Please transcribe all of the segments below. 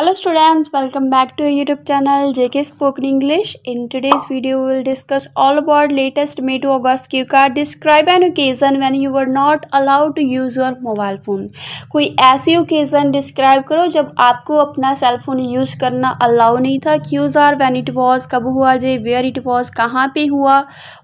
Hello students welcome back to YouTube channel JK spoken English in today's video will discuss all about latest May to August cue card describe an occasion when you were not allowed to use your mobile phone कोई ऐसी occasion describe करो जब आपको अपना cell phone use करना allow नहीं था cues are when it was कब हुआ जे वेयर इट वॉज कहाँ पर हुआ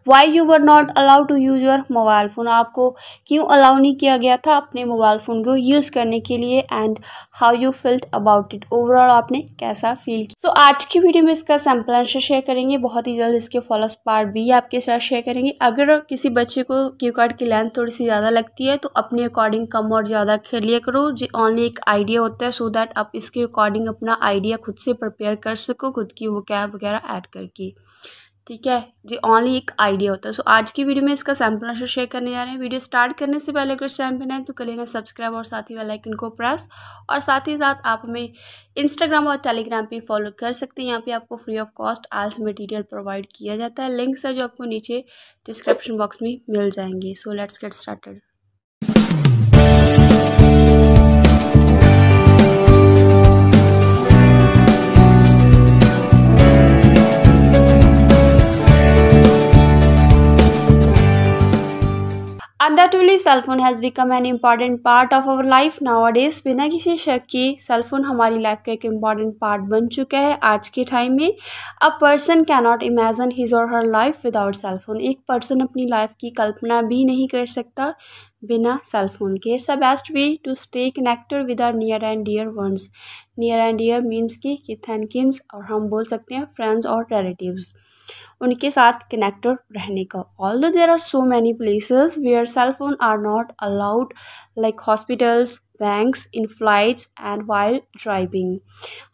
why you were not allow to use your mobile phone आपको क्यों अलाउ नहीं किया गया था अपने मोबाइल फोन को यूज करने के लिए and how you field about it oh overall आपने कैसा फील किया तो so, आज की वीडियो में इसका सैम्पल आंसर शेयर करेंगे बहुत ही जल्द इसके फॉलोअप पार्ट भी आपके साथ शेयर करेंगे अगर किसी बच्चे को क्यू कार्ड की लेंथ थोड़ी सी ज़्यादा लगती है तो अपने अकॉर्डिंग कम और ज़्यादा खेल लिया करो जो ऑनली एक आइडिया होता है सो so दैट आप इसके अकॉर्डिंग अपना आइडिया खुद से प्रिपेयर कर सको खुद की वो कैब वगैरह ऐड करके ठीक है जी ओनली एक आइडिया होता है सो आज की वीडियो में इसका सैम्पल नशर शेयर करने जा रहे हैं वीडियो स्टार्ट करने से पहले अगर चैनल पर नए तो कर लेना सब्सक्राइब और साथ ही वाला आइकन को प्रेस और साथ ही साथ आप हमें इंस्टाग्राम और टेलीग्राम पे फॉलो कर सकते हैं यहाँ पे आपको free of cost also material provide किया जाता है लिंक्स है जो आपको नीचे डिस्क्रिप्शन बॉक्स में मिल जाएंगे so let's get started Undoubtedly, cellphone has become an important part of of life now nowadays. बिना किसी शक के सेलफोन हमारी लाइफ का एक इम्पॉर्टेंट पार्ट बन चुका है आज के टाइम में a person not imagine his or her life without cellphone एक पर्सन अपनी लाइफ की कल्पना भी नहीं कर सकता बिना सेलफोन के it's a best way to stay connected with our near and dear ones near and dear means कि किथेनकिंस और हम बोल सकते हैं फ्रेंड्स और रिलेटिव्स उनके साथ कनेक्टेड रहने का although there are so many places where cell phone are not allowed like hospitals banks in flights and while driving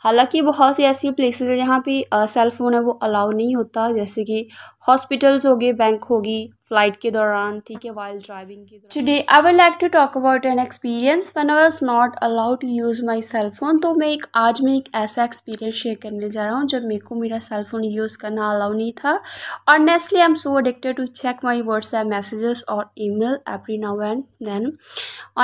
हालांकि बहुत सी ऐसी प्लेसेस हैं जहाँ पे सेल फ़ोन है वो अलाउ नहीं होता जैसे कि हॉस्पिटल्स हो गए बैंक होगी फ्लाइट के दौरान ठीक है वाइल्ड ड्राइविंग के today I would like to talk about an experience when I was not allowed to use my cell phone तो मैं एक आज मैं एक ऐसा एक्सपीरियंस शेयर करने जा रहा हूँ जब मेरे को मेरा सेल फ़ोन यूज़ करना अलाउ नहीं था honestly I am so addicted to check my WhatsApp messages और email every now and then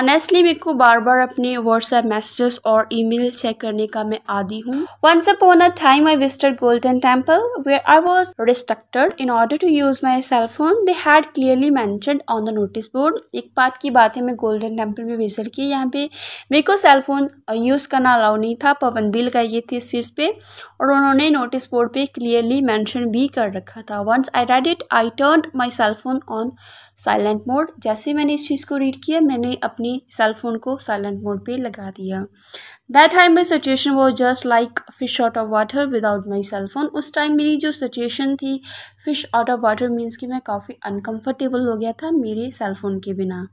honestly मेरे को बार बार अपने व्हाट्सएप मैसेजेस और ई मेल चेक करने का मैं आदि हूँ once upon a time I visited Golden Temple where I was restricted in order to use my cell phone they had clearly mention on the notice board एक बात की बात है मैं गोल्डन टेम्पल में विजिट की यहाँ पे मेरे को सेल फ़ोन यूज़ करना अलाउ नहीं नहीं था दिल का ये थी इस चीज़ पर और उन्होंने नोटिस बोर्ड पे क्लियरली मेंशन भी कर रखा था once I read it I turn cell cellphone on silent mode जैसे मैंने इस चीज़ को रीड किया मैंने अपने सेलफोन को साइलेंट मोड पे लगा दिया that time my situation was just like fish out of water without my cellphone उस टाइम मेरी जो सिचुएशन थी fish out of water means कि मैं काफ़ी अनकम्फर्टेबल हो गया था मेरे सेलफोन के बिना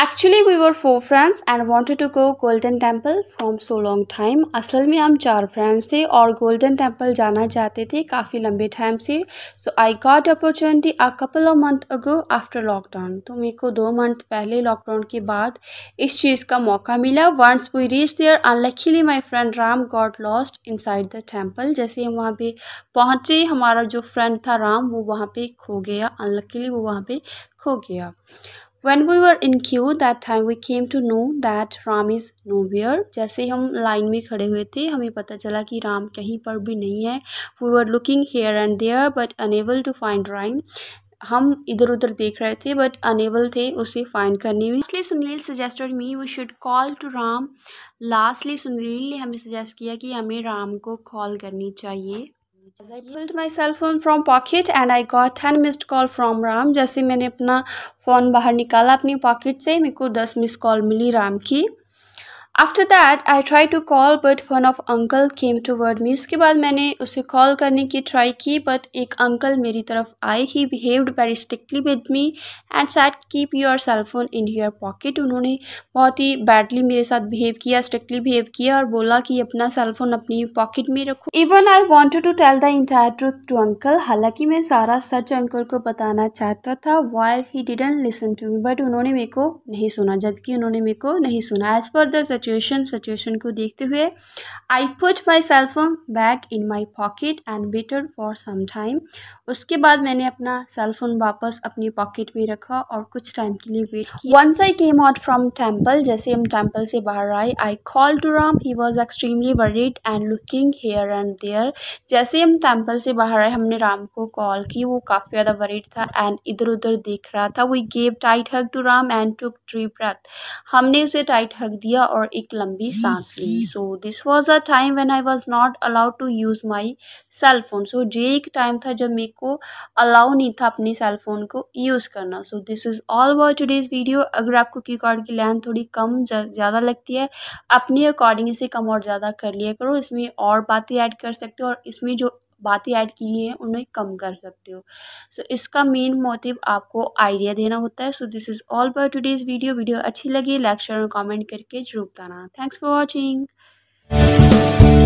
actually we were four friends and wanted to go Golden Temple from so long time असल में हम चार फ्रेंड्स थे और गोल्डन टेम्पल जाना चाहते थे काफ़ी लंबे टाइम से so I got opportunity a couple of month ago after lockdown तो मेरे को दो मंथ पहले लॉकडाउन के बाद इस चीज़ का मौका मिला once we reach there unluckily my friend Ram got lost inside the temple जैसे हम वहाँ पर पहुँचे हमारा जो फ्रेंड था राम वो वहाँ पर खो गया अनलकीली वो वहाँ पे खो गया When we were in queue that time we came to know that Ram is nowhere. जैसे हम लाइन में खड़े हुए थे हमें पता चला कि राम कहीं पर भी नहीं है We were looking here and there but unable to find Ram. हम इधर उधर देख रहे थे बट अनेबल थे उसे फाइंड करने में इसलिए Sunil suggested me we should call to Ram lastly Sunil ने हमें सजेस्ट किया कि हमें राम को कॉल करनी चाहिए As I pulled my cell phone from pocket and I got 10 missed call from Ram. जैसे मैंने अपना फ़ोन बाहर निकाला अपनी पॉकेट से मेरे को 10 मिस कॉल मिली राम की after that I try to call but one of uncle came toward me उसके बाद मैंने उसे कॉल करने की ट्राई की बट एक अंकल मेरी तरफ आए he behaved very strictly with me and said keep your cellphone in your pocket उन्होंने बहुत ही बैडली मेरे साथ बिहेव किया स्ट्रिक्टली बिहेव किया और बोला कि अपना सेलफोन अपनी पॉकेट में रखो even I wanted to tell the entire truth to uncle हालांकि मैं सारा सच अंकल को बताना चाहता था why he didn't listen to me but उन्होंने मेरे को नहीं सुना जबकि उन्होंने मेरे को नहीं सुना as per the situation situation को देखते हुए I put my cellphone back in my pocket and better for some time उसके बाद मैंने अपना सेलफोन वापस अपनी पॉकेट में रखा और कुछ टाइम के लिए वेट किया once I came out from temple जैसे हम टेम्पल से बाहर आए I call to Ram he was extremely worried and looking here and there जैसे हम टेम्पल से बाहर आए हमने राम को कॉल की वो काफ़ी ज़्यादा वरीड था एंड इधर उधर देख रहा था we gave tight hug to Ram and took three breath हमने उसे टाइट हक दिया और एक लंबी सांस ली so this was a time when I was not allowed to use my cell phone so ये एक टाइम था जब मेरे को अलाउ नहीं था अपने सेल फोन को यूज़ करना so this is all about today's video अगर आपको की कार्ड की लेंथ थोड़ी कम ज़्यादा लगती है अपने अकॉर्डिंग इसे कम और ज़्यादा कर लिया करो इसमें और बातें ऐड कर सकते हो और इसमें जो बातें ऐड की हैं उन्हें कम कर सकते हो सो so, इसका मेन मोटिव आपको आइडिया देना होता है so this is all by today's video video अच्छी लगी लाइक शेयर और कमेंट करके जरूर बताना थैंक्स फॉर वॉचिंग